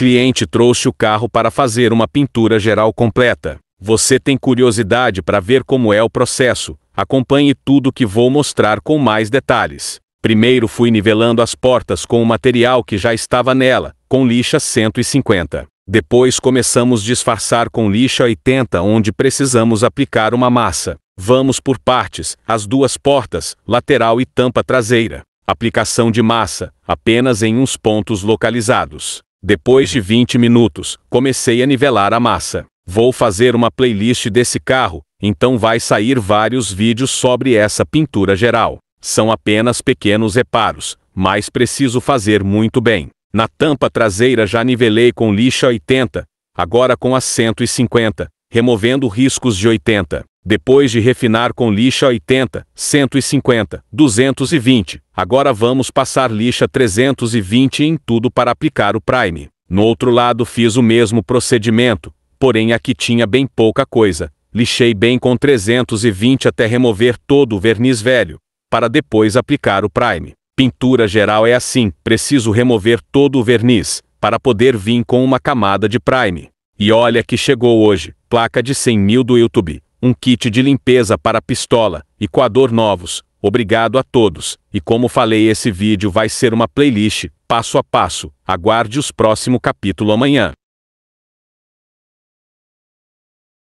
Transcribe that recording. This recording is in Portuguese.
Cliente trouxe o carro para fazer uma pintura geral completa. Você tem curiosidade para ver como é o processo? Acompanhe tudo que vou mostrar com mais detalhes. Primeiro fui nivelando as portas com o material que já estava nela, com lixa 150. Depois começamos disfarçar com lixa 80 onde precisamos aplicar uma massa. Vamos por partes, as duas portas, lateral e tampa traseira. Aplicação de massa, apenas em uns pontos localizados. Depois de 20 minutos, comecei a nivelar a massa. Vou fazer uma playlist desse carro, então vai sair vários vídeos sobre essa pintura geral. São apenas pequenos reparos, mas preciso fazer muito bem. Na tampa traseira já nivelei com lixa 80, agora com a 150, removendo riscos de 80. Depois de refinar com lixa 80, 150, 220, agora vamos passar lixa 320 em tudo para aplicar o prime. No outro lado fiz o mesmo procedimento, porém aqui tinha bem pouca coisa. Lixei bem com 320 até remover todo o verniz velho, para depois aplicar o prime. Pintura geral é assim, preciso remover todo o verniz, para poder vir com uma camada de prime. E olha que chegou hoje, placa de 100 mil do YouTube, um kit de limpeza para pistola e coador novos. Obrigado a todos. E como falei, esse vídeo vai ser uma playlist, passo a passo. Aguarde os próximo capítulo amanhã.